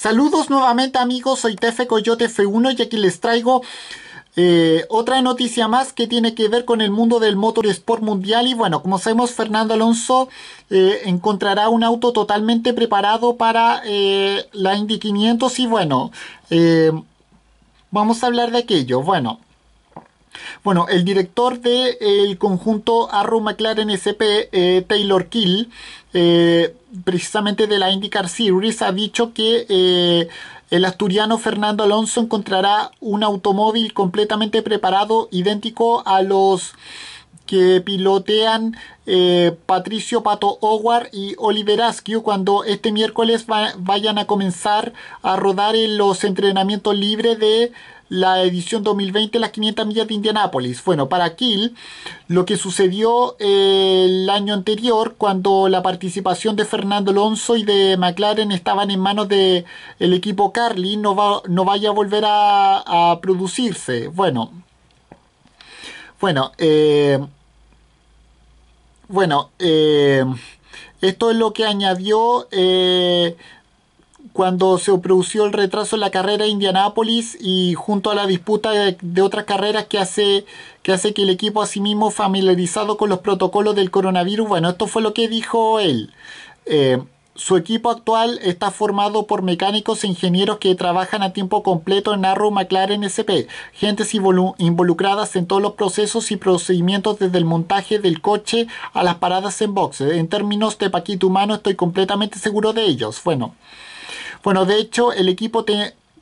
Saludos nuevamente amigos, soy Tefe Coyote F1 y aquí les traigo eh, otra noticia más que tiene que ver con el mundo del sport mundial y bueno, como sabemos Fernando Alonso eh, encontrará un auto totalmente preparado para eh, la Indy 500 y bueno, vamos a hablar de aquello. Bueno, bueno, el director del conjunto Arrow McLaren SP, eh, Taylor Kill, eh, precisamente de la IndyCar Series, ha dicho que eh, el asturiano Fernando Alonso encontrará un automóvil completamente preparado, idéntico a los que pilotean Patricio Pato Howard y Oliver Askew cuando este miércoles vayan a comenzar a rodar en los entrenamientos libres de la edición 2020 las 500 millas de Indianápolis. Bueno, para Kill, lo que sucedió eh, el año anterior, cuando la participación de Fernando Alonso y de McLaren estaban en manos del el equipo Carly, no, va, no vaya a volver a, a producirse. Bueno, bueno, eh, bueno, eh, esto es lo que añadió cuando se produció el retraso en la carrera de Indianápolis y junto a la disputa de, otras carreras que hace, que hace que el equipo asimismo familiarizado con los protocolos del coronavirus, bueno, esto fue lo que dijo él. Eh, su equipo actual está formado por mecánicos e ingenieros que trabajan a tiempo completo en Arrow McLaren SP, gentes involucradas en todos los procesos y procedimientos desde el montaje del coche a las paradas en boxe. En términos de paquete humano estoy completamente seguro de ellos. Bueno, bueno, de hecho, el equipo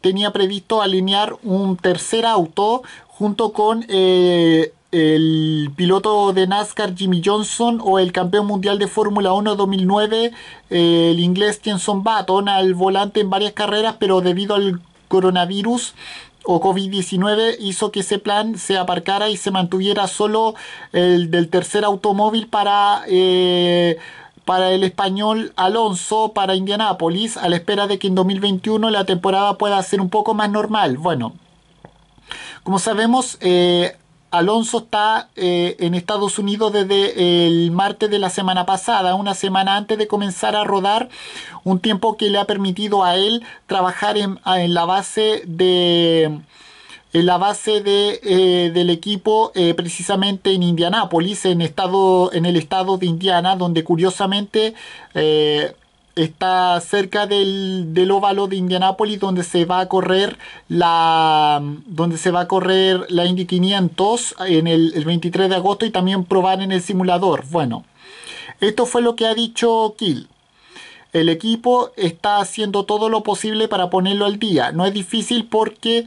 tenía previsto alinear un tercer auto junto con eh, el piloto de NASCAR Jimmy Johnson o el campeón mundial de Fórmula 1 2009, eh, el inglés Jenson Button, al volante en varias carreras, pero debido al coronavirus o COVID-19 hizo que ese plan se aparcara y se mantuviera solo el del tercer automóvil para... Eh, para el español Alonso para Indianápolis, a la espera de que en 2021 la temporada pueda ser un poco más normal. Bueno, como sabemos, eh, Alonso está eh, en Estados Unidos desde el martes de la semana pasada, una semana antes de comenzar a rodar, un tiempo que le ha permitido a él trabajar en la base de ...en la base eh, del equipo eh, precisamente en Indianápolis, en, estado, en el estado de Indiana, donde curiosamente eh, está cerca del, óvalo de Indianápolis donde se va a correr la donde se va a correr la Indy 500 en el, el 23 de agosto y también probar en el simulador. Bueno, esto fue lo que ha dicho Kill. El equipo está haciendo todo lo posible para ponerlo al día. No es difícil porque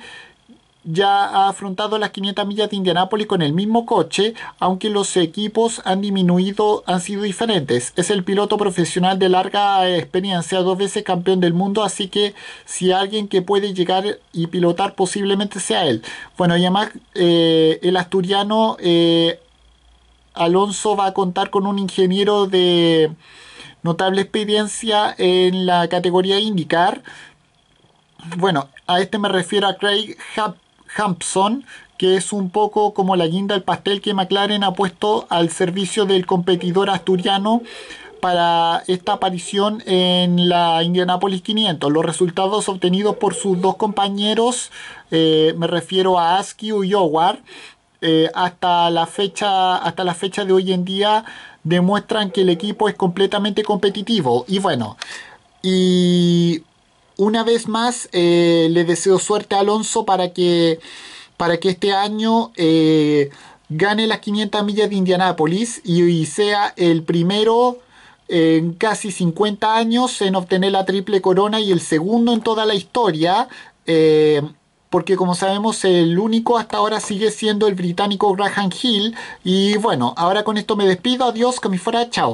ya ha afrontado las 500 millas de Indianápolis con el mismo coche, aunque los equipos han disminuido, han sido diferentes. Es el piloto profesional de larga experiencia, dos veces campeón del mundo, así que si alguien que puede llegar y pilotar posiblemente sea él. Bueno, y además eh, el asturiano eh, Alonso va a contar con un ingeniero de notable experiencia en la categoría IndyCar. Bueno, a este me refiero a Craig Happ Hampson, que es un poco como la guinda del pastel que McLaren ha puesto al servicio del competidor asturiano para esta aparición en la Indianapolis 500. Los resultados obtenidos por sus dos compañeros, eh, me refiero a Askew y Howard, eh, hasta, la fecha, hasta la fecha de hoy en día demuestran que el equipo es completamente competitivo. Y bueno, y una vez más eh, le deseo suerte a Alonso para que, para que este año eh, gane las 500 millas de Indianápolis y, sea el primero en casi 50 años en obtener la triple corona y el segundo en toda la historia. Eh, porque como sabemos el único hasta ahora sigue siendo el británico Graham Hill. Y bueno, ahora con esto me despido, adiós, que me fuera, chao.